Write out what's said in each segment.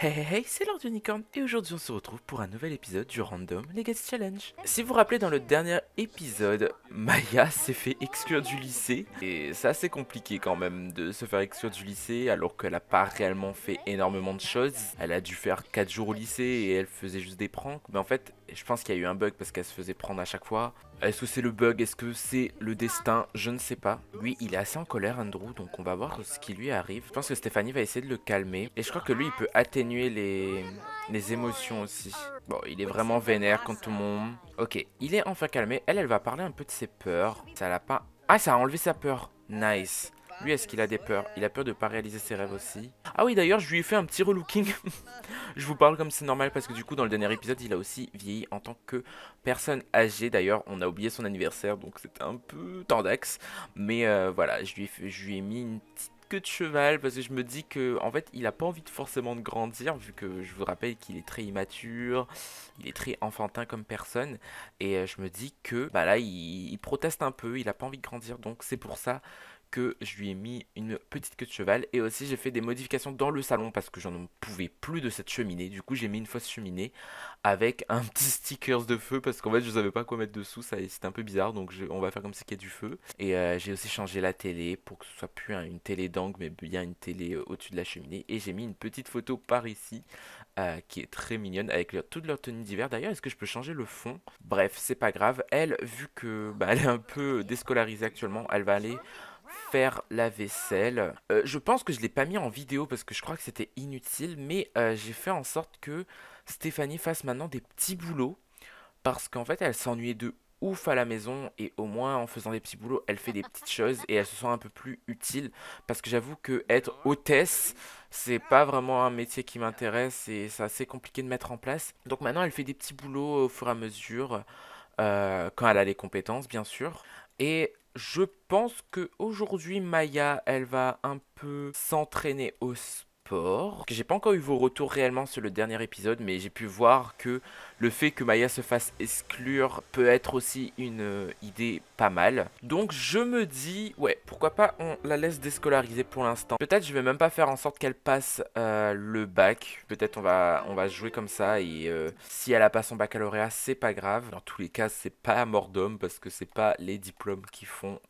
Hey hey hey, c'est l'heure unicorn et aujourd'hui on se retrouve pour un nouvel épisode du Random Legacy Challenge. Si vous vous rappelez dans le dernier épisode, Maya s'est fait exclure du lycée et ça c'est compliqué quand même de se faire exclure du lycée alors qu'elle a pas réellement fait énormément de choses. Elle a dû faire 4 jours au lycée et elle faisait juste des pranks mais en fait je pense qu'il y a eu un bug parce qu'elle se faisait prendre à chaque fois. Est-ce que c'est le bug Est-ce que c'est le destin Je ne sais pas. Lui, il est assez en colère, Andrew, donc on va voir ce qui lui arrive. Je pense que Stéphanie va essayer de le calmer. Et je crois que lui, il peut atténuer les, les émotions aussi. Bon, il est vraiment vénère quand tout le monde. Ok, il est enfin calmé. Elle, elle va parler un peu de ses peurs. Ça l'a pas... Ah, ça a enlevé sa peur. Nice. Lui, est-ce qu'il a des peurs Il a peur de ne pas réaliser ses rêves aussi. Ah oui, d'ailleurs, je lui ai fait un petit relooking. je vous parle comme c'est normal parce que du coup, dans le dernier épisode, il a aussi vieilli en tant que personne âgée. D'ailleurs, on a oublié son anniversaire, donc c'était un peu tendax. Mais euh, voilà, je lui, ai lui ai mis une petite queue de cheval parce que je me dis que en fait il a pas envie de forcément de grandir vu que je vous rappelle qu'il est très immature, il est très enfantin comme personne et euh, je me dis que bah là il, il proteste un peu, il a pas envie de grandir donc c'est pour ça que je lui ai mis une petite queue de cheval et aussi j'ai fait des modifications dans le salon parce que j'en pouvais plus de cette cheminée. Du coup, j'ai mis une fausse cheminée avec un petit stickers de feu parce qu'en fait, je savais pas quoi mettre dessous, ça c'était un peu bizarre donc on va faire comme si il y a du feu. Et euh, j'ai aussi changé la télé pour que ce soit plus une télé d'angle mais bien une télé euh, au-dessus de la cheminée et j'ai mis une petite photo par ici euh, qui est très mignonne avec toutes leurs tenues d'hiver. D'ailleurs, est-ce que je peux changer le fond Bref, c'est pas grave. Elle, vu que bah, elle est un peu déscolarisée actuellement, elle va aller faire la vaisselle. Euh, je pense que je ne l'ai pas mis en vidéo parce que je crois que c'était inutile, mais euh, j'ai fait en sorte que Stéphanie fasse maintenant des petits boulots parce qu'en fait elle s'ennuyait de ouf à la maison et au moins en faisant des petits boulots elle fait des petites choses et elle se sent un peu plus utile parce que j'avoue que être hôtesse c'est pas vraiment un métier qui m'intéresse et c'est assez compliqué de mettre en place donc maintenant elle fait des petits boulots au fur et à mesure euh, quand elle a les compétences bien sûr et je pense que aujourd'hui Maya, elle va un peu s'entraîner au sport. J'ai pas encore eu vos retours réellement sur le dernier épisode, mais j'ai pu voir que le fait que Maya se fasse exclure peut être aussi une euh, idée pas mal. Donc je me dis, ouais, pourquoi pas on la laisse déscolariser pour l'instant. Peut-être je vais même pas faire en sorte qu'elle passe euh, le bac. Peut-être on va, on va jouer comme ça et euh, si elle a pas son baccalauréat, c'est pas grave. Dans tous les cas, c'est pas mort d'homme parce que c'est pas les diplômes qui font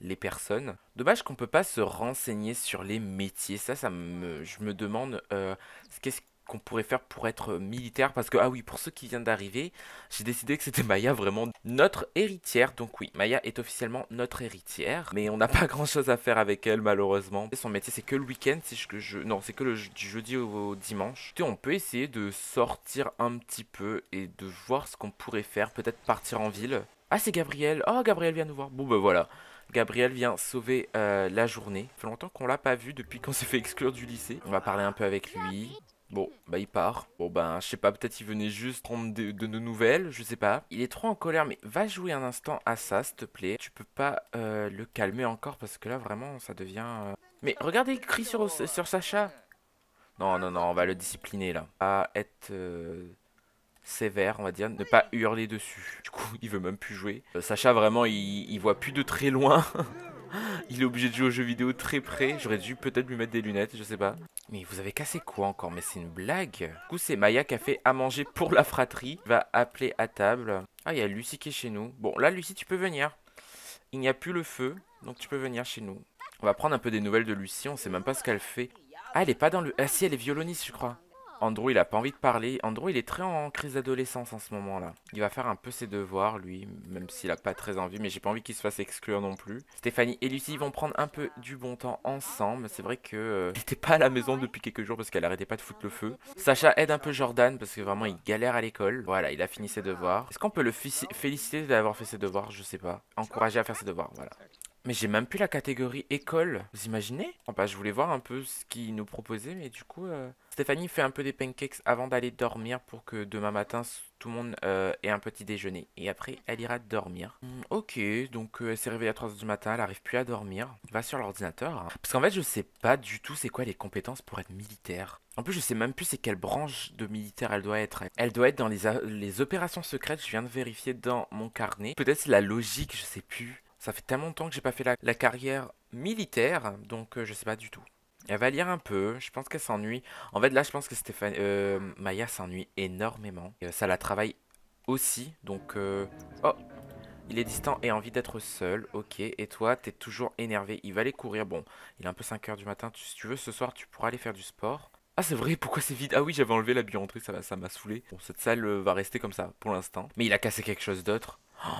les personnes. Dommage qu'on peut pas se renseigner sur les métiers. Ça, ça me, je me demande qu'est-ce qu'on pourrait faire pour être militaire. Parce que, ah oui, pour ceux qui viennent d'arriver, j'ai décidé que c'était Maya vraiment notre héritière. Donc oui, Maya est officiellement notre héritière. Mais on n'a pas grand chose à faire avec elle, malheureusement. son métier, c'est que le week-end. C'est que je... Non, c'est que le jeudi au, dimanche. sais on peut essayer de sortir un petit peu et de voir ce qu'on pourrait faire. Peut-être partir en ville. Ah, c'est Gabriel. Oh, Gabriel vient nous voir. Bon, ben voilà. Gabriel vient sauver euh, la journée. Ça fait longtemps qu'on l'a pas vu depuis qu'on s'est fait exclure du lycée. On va parler un peu avec lui. Bon, bah il part. Bon bah je sais pas, peut-être il venait juste prendre de, nos nouvelles, je sais pas. Il est trop en colère, mais va jouer un instant à ça, s'il te plaît. Tu peux pas euh, le calmer encore parce que là vraiment ça devient... Euh. Mais regardez, il crie sur, sur Sacha. Non, non, non, on va le discipliner là. À être euh, sévère, on va dire, ne pas hurler dessus. Du coup, il veut même plus jouer. Sacha vraiment, il, il voit plus de très loin. Il est obligé de jouer aux jeux vidéo très près. J'aurais dû peut-être lui mettre des lunettes, je sais pas. Mais vous avez cassé quoi encore Mais c'est une blague. Du coup, c'est Maya qui a fait à manger pour la fratrie. va appeler à table. Ah, il y a Lucie qui est chez nous. Bon, là, Lucie, tu peux venir. Il n'y a plus le feu, donc tu peux venir chez nous. On va prendre un peu des nouvelles de Lucie. On sait même pas ce qu'elle fait. Ah, elle est pas dans le... Ah si, elle est violoniste, je crois. Andrew, il a pas envie de parler. Andrew, il est très en crise d'adolescence en ce moment-là. Il va faire un peu ses devoirs, lui, même s'il a pas très envie, mais j'ai pas envie qu'il se fasse exclure non plus. Stéphanie et Lucie vont prendre un peu du bon temps ensemble. C'est vrai que euh, pas à la maison depuis quelques jours parce qu'elle arrêtait pas de foutre le feu. Sacha aide un peu Jordan parce que vraiment il galère à l'école. Voilà, il a fini ses devoirs. Est-ce qu'on peut le féliciter d'avoir fait ses devoirs Je sais pas. Encourager à faire ses devoirs, voilà. Mais j'ai même plus la catégorie école, vous imaginez oh Je voulais voir un peu ce qu'ils nous proposait mais du coup, euh, Stéphanie fait un peu des pancakes avant d'aller dormir pour que demain matin, tout le monde euh, ait un petit déjeuner. Et après, elle ira dormir. Hmm, ok, donc euh, elle s'est réveillée à 3h du matin, elle arrive plus à dormir. Va sur l'ordinateur. Hein. Parce qu'en fait, je sais pas du tout c'est quoi les compétences pour être militaire. En plus, je sais même plus c'est quelle branche de militaire elle doit être. Elle doit être dans les, les opérations secrètes, je viens de vérifier dans mon carnet. Peut-être la logique, je sais plus. Ça fait tellement longtemps que j'ai pas fait la, carrière militaire, donc euh, je sais pas du tout. Elle va lire un peu, je pense qu'elle s'ennuie. En fait, là, je pense que Stéphane, euh, Maya s'ennuie énormément. Euh, ça la travaille aussi, donc... Oh il est distant et a envie d'être seul, ok. Et toi, t'es toujours énervé. Il va aller courir. Bon, il est un peu 5 heures du matin. Si tu veux, ce soir, tu pourras aller faire du sport. Ah c'est vrai, pourquoi c'est vide Ah oui, j'avais enlevé la buanderie, ça m'a ça saoulé. Bon, cette salle va rester comme ça pour l'instant. Mais il a cassé quelque chose d'autre. Oh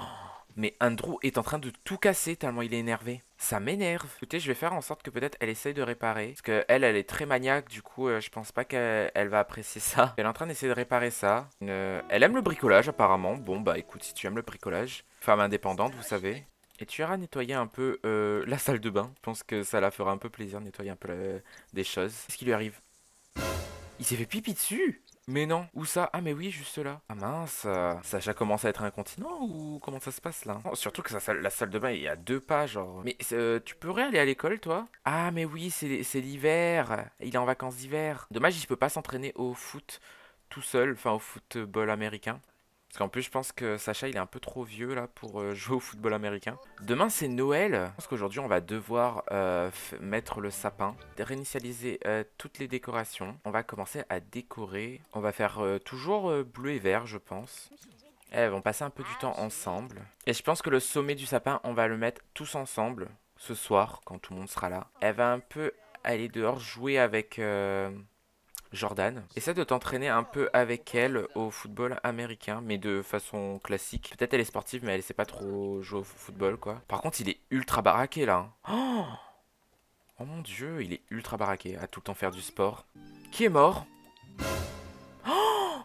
mais Andrew est en train de tout casser tellement il est énervé. Ça m'énerve. Écoutez, je vais faire en sorte que peut-être elle essaye de réparer. Parce qu'elle, elle est très maniaque, du coup, euh, je pense pas qu'elle va apprécier ça. Elle est en train d'essayer de réparer ça. Euh, elle aime le bricolage, apparemment. Bon, bah écoute, si tu aimes le bricolage, femme indépendante, vous savez. Et tu iras nettoyer un peu euh, la salle de bain. Je pense que ça la fera un peu plaisir, nettoyer un peu des choses. Qu'est-ce qui lui arrive Il s'est fait pipi dessus mais non, où ça Ah mais oui, juste là. Ah mince, euh, ça commence à être un continent ou comment ça se passe là oh, Surtout que ça la salle de bain y a deux pas genre. Mais tu euh, tu pourrais aller à l'école toi Ah mais oui, c'est l'hiver. Il est en vacances d'hiver. Dommage, il peut pas s'entraîner au foot tout seul, enfin au football américain. Parce qu'en plus, je pense que Sacha, il est un peu trop vieux là pour euh, jouer au football américain. Demain, c'est Noël. Je pense qu'aujourd'hui, on va devoir euh, mettre le sapin, réinitialiser euh, toutes les décorations. On va commencer à décorer. On va faire toujours bleu et vert, je pense. Elles eh, vont passer un peu du temps ensemble. Et je pense que le sommet du sapin, on va le mettre tous ensemble ce soir, quand tout le monde sera là. Elle va un peu aller dehors jouer avec Jordan. Essaie de t'entraîner un peu avec elle au football américain, mais de façon classique. Peut-être elle est sportive, mais elle sait pas trop jouer au football, quoi. Par contre, il est ultra baraqué, là. Hein. Oh, mon dieu, il est ultra baraqué à tout le temps faire du sport. Qui est mort oh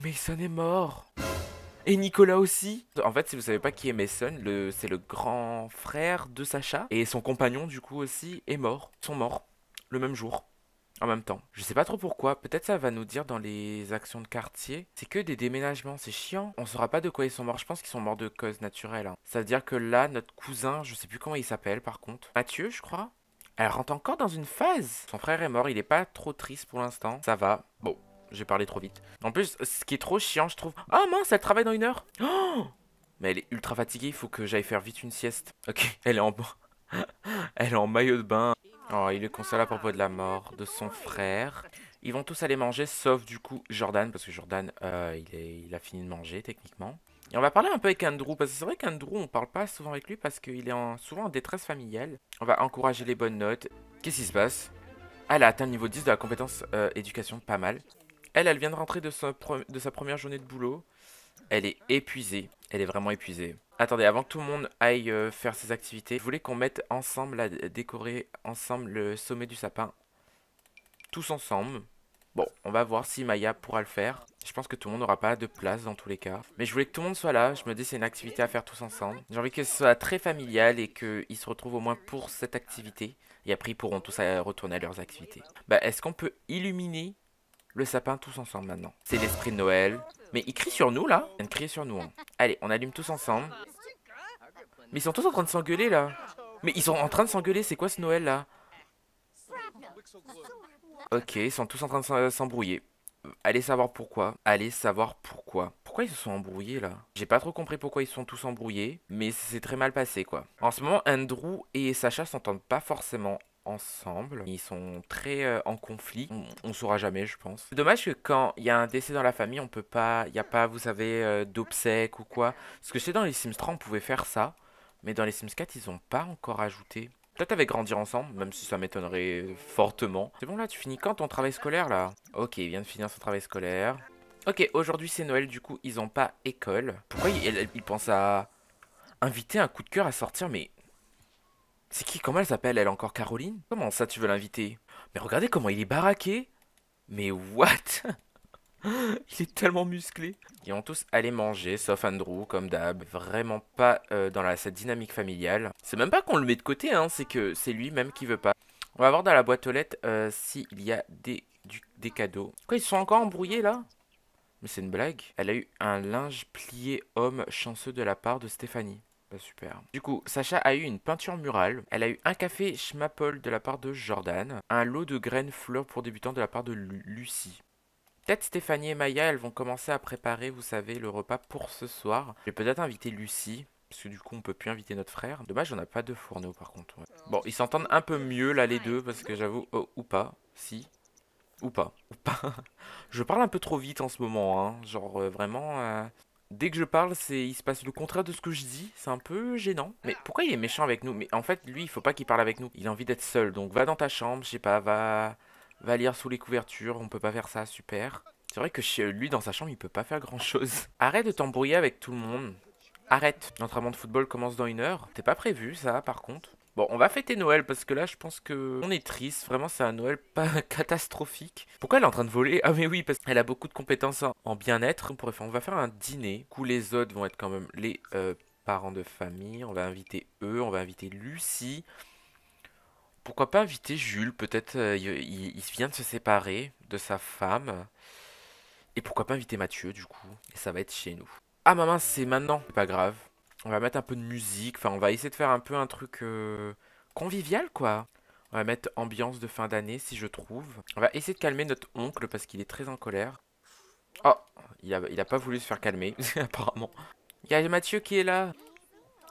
Mason est mort et Nicolas aussi. En fait, si vous savez pas qui est Mason, c'est le grand frère de Sacha. Et son compagnon, du coup, aussi, est mort. Ils sont morts le même jour en même temps. Je sais pas trop pourquoi, peut-être ça va nous dire dans les actions de quartier. C'est que des déménagements, c'est chiant. On saura pas de quoi ils sont morts, je pense qu'ils sont morts de cause naturelle. Hein. Ça veut dire que là, notre cousin, je sais plus comment il s'appelle par contre. Mathieu, je crois. Elle rentre encore dans une phase. Son frère est mort, il est pas trop triste pour l'instant. Ça va. Bon, j'ai parlé trop vite. En plus, ce qui est trop chiant, je trouve... Ah oh, mince, elle travaille dans une heure oh Mais elle est ultra fatiguée, il faut que j'aille faire vite une sieste. Ok, elle est en... elle est en maillot de bain. Oh, il le console à propos de la mort de son frère. Ils vont tous aller manger, sauf du coup Jordan, parce que Jordan, euh, il, a fini de manger techniquement. Et on va parler un peu avec Andrew, parce que c'est vrai qu'Andrew, on parle pas souvent avec lui, parce qu'il est souvent en détresse familiale. On va encourager les bonnes notes. Qu'est-ce qui se passe Elle a atteint le niveau 10 de la compétence euh, éducation, pas mal. Elle, elle vient de rentrer de sa première journée de boulot. Elle est épuisée. Elle est vraiment épuisée. Attendez, avant que tout le monde aille euh, faire ses activités, je voulais qu'on mette ensemble, à décorer ensemble le sommet du sapin. Tous ensemble. Bon, on va voir si Maya pourra le faire. Je pense que tout le monde n'aura pas de place dans tous les cas. Mais je voulais que tout le monde soit là. Je me dis c'est une activité à faire tous ensemble. J'ai envie que ce soit très familial et qu'ils se retrouvent au moins pour cette activité. Et après, ils pourront tous euh, retourner à leurs activités. Bah, est-ce qu'on peut illuminer le sapin tous ensemble maintenant. C'est l'esprit de Noël. Mais il crie sur nous là Il vient de crier sur nous. Hein. Allez, on allume tous ensemble. Mais ils sont tous en train de s'engueuler là. Mais ils sont en train de s'engueuler, c'est quoi ce Noël là Ok, ils sont tous en train de s'embrouiller. Allez savoir pourquoi. Allez savoir pourquoi. Pourquoi ils se sont embrouillés là J'ai pas trop compris pourquoi ils sont tous embrouillés, mais c'est très mal passé quoi. En ce moment, Andrew et Sacha s'entendent pas forcément ensemble. Ils sont très euh, en conflit. On, saura jamais, je pense. dommage que quand il y a un décès dans la famille, on peut pas, il y a pas, vous savez, euh, d'obsèques ou quoi. Parce que c'est dans les Sims 3, on pouvait faire ça, mais dans les Sims 4, ils n'ont pas encore ajouté. Peut-être avec grandir ensemble, même si ça m'étonnerait fortement. C'est bon là, tu finis quand ton travail scolaire là Ok, il vient de finir son travail scolaire. Ok, aujourd'hui c'est Noël, du coup ils ont pas école. Pourquoi ils il, pensent à inviter un coup de cœur à sortir Mais c'est qui Comment elle s'appelle Elle est encore Caroline Comment ça tu veux l'inviter Mais regardez comment il est baraqué Mais what Il est tellement musclé. Ils ont tous aller manger, sauf Andrew, comme d'hab. Vraiment pas euh, dans la, cette dynamique familiale. C'est même pas qu'on le met de côté, hein, c'est que c'est lui-même qui veut pas. On va voir dans la boîte aux lettres euh, s'il y a des, des cadeaux. Quoi, ils sont encore embrouillés là Mais c'est une blague. Elle a eu un linge plié homme chanceux de la part de Stéphanie. Bah, super. Du coup, Sacha a eu une peinture murale. Elle a eu un café schmapol de la part de Jordan. Un lot de graines fleurs pour débutants de la part de Lucie. Peut-être Stéphanie et Maya, elles vont commencer à préparer, vous savez, le repas pour ce soir. Je vais peut-être inviter Lucie. Parce que du coup, on peut plus inviter notre frère. Dommage, on n'a pas de fourneau par contre. Oh, bon, ils s'entendent un peu mieux là, les deux. Parce que j'avoue. Euh, ou pas. Si. Ou pas. Ou pas. je parle un peu trop vite en ce moment. Hein. Genre, euh, vraiment. Euh, dès que je parle, c'est il se passe le contraire de ce que je dis. C'est un peu gênant. Mais ah. pourquoi il est méchant avec nous Mais en fait, lui, il faut pas qu'il parle avec nous. Il a envie d'être seul. Donc va dans ta chambre, je sais pas, va va lire sous les couvertures. On peut pas faire ça, super. C'est vrai que chez lui, dans sa chambre, il peut pas faire grand chose. Arrête de t'embrouiller avec tout le monde. Arrête. L'entraînement de football commence dans une heure. T'es pas prévu, ça, par contre. Bon, on va fêter Noël parce que là, je pense que on est triste. Vraiment, c'est un Noël pas catastrophique. Pourquoi elle est en train de voler Ah mais oui, parce qu'elle a beaucoup de compétences en bien-être. On faire, on va faire un dîner où les autres vont être quand même les euh, parents de famille. On va inviter eux, on va inviter Lucie. Pourquoi pas inviter Jules Peut-être euh, il, vient de se séparer de sa femme. Et pourquoi pas inviter Mathieu du coup Et ça va être chez nous. Ah maman, c'est maintenant. C'est pas grave. On va mettre un peu de musique. Enfin, on va essayer de faire un peu un truc euh, convivial, quoi. On va mettre ambiance de fin d'année, si je trouve. On va essayer de calmer notre oncle parce qu'il est très en colère. Oh, il a, il a pas voulu se faire calmer, apparemment. Il y a Mathieu qui est là.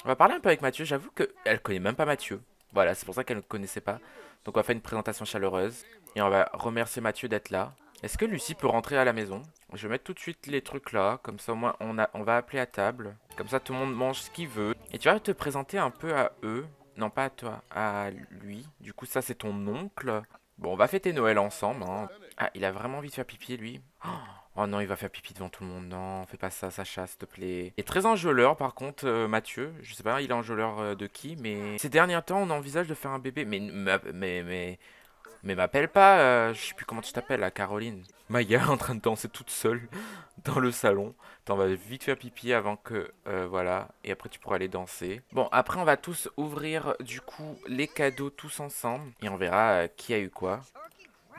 On va parler un peu avec Mathieu. J'avoue qu'elle connaît même pas Mathieu. Voilà, c'est pour ça qu'elle ne connaissait pas. Donc on va faire une présentation chaleureuse. Et on va remercier Mathieu d'être là. Est-ce que Lucie peut rentrer à la maison Je vais mettre tout de suite les trucs là, comme ça au moins on, a, on va appeler à table. Comme ça tout le monde mange ce qu'il veut. Et tu vas te présenter un peu à eux. Non pas à toi, à lui. Du coup ça c'est ton oncle. Bon on va fêter Noël ensemble. Hein. Ah il a vraiment envie de faire pipi lui. Oh, oh, non il va faire pipi devant tout le monde. Non fais pas ça Sacha s'il te plaît. Il est très enjôleur par contre euh, Mathieu. Je sais pas il est enjôleur euh, de qui mais... Ces derniers temps on envisage de faire un bébé. mais, mais, mais... Mais m'appelle pas, euh, je sais plus comment tu t'appelles, la Caroline. Maya en train de danser toute seule dans le salon. T'en vas vite faire pipi avant que, euh, voilà, et après tu pourras aller danser. Bon, après on va tous ouvrir du coup les cadeaux tous ensemble et on verra euh, qui a eu quoi.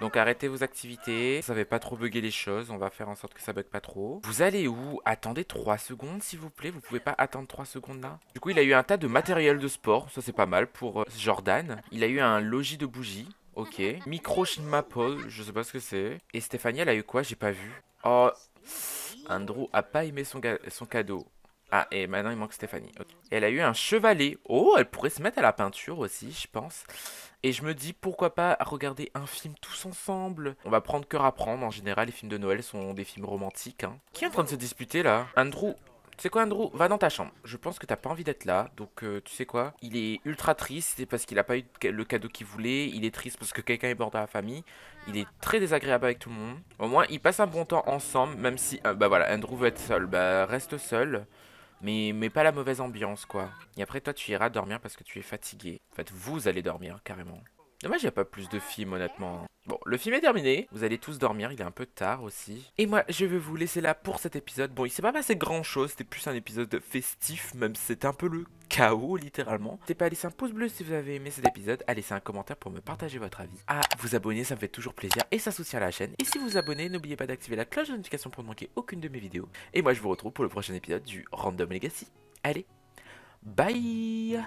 Donc arrêtez vos activités, ça va pas trop bugger les choses, on va faire en sorte que ça bug pas trop. Vous allez où Attendez 3 secondes s'il vous plaît, vous pouvez pas attendre 3 secondes là Du coup il a eu un tas de matériel de sport, ça c'est pas mal pour Jordan. Il a eu un logis de bougie Ok. Micro je sais pas ce que c'est. Et Stéphanie, elle a eu quoi J'ai pas vu. Oh, Andrew a pas aimé son, son cadeau. Ah, et maintenant il manque Stéphanie. Elle a eu un chevalet. Oh, elle pourrait se mettre à la peinture aussi, je pense. Et je me dis pourquoi pas regarder un film tous ensemble. On va prendre cœur à prendre. En général, les films de Noël sont des films romantiques. Hein. Qui est en train de se disputer là Andrew tu sais quoi, Andrew Va dans ta chambre. Je pense que t'as pas envie d'être là. Donc, euh, tu sais quoi Il est ultra triste. parce qu'il a pas eu le cadeau qu'il voulait. Il est triste parce que quelqu'un est mort dans la famille. Il est très désagréable avec tout le monde. Au moins, ils passent un bon temps ensemble. Même si, euh, bah voilà, Andrew veut être seul. Bah, reste seul. Mais, mais pas la mauvaise ambiance, quoi. Et après, toi, tu iras dormir parce que tu es fatigué. En fait, vous allez dormir, carrément. Dommage, il a pas plus de films, honnêtement. Bon, le film est terminé. Vous allez tous dormir, il est un peu tard aussi. Et moi, je vais vous laisser là pour cet épisode. Bon, il s'est pas passé grand chose, c'était plus un épisode festif, même si c'était un peu le chaos, littéralement. N'hésitez pas à laisser un pouce bleu si vous avez aimé cet épisode, à laisser un commentaire pour me partager votre avis, à vous abonner, ça me fait toujours plaisir et ça soutient la chaîne. Et si vous vous abonnez, n'oubliez pas d'activer la cloche de notification pour ne manquer aucune de mes vidéos. Et moi, je vous retrouve pour le prochain épisode du Random Legacy. Allez, bye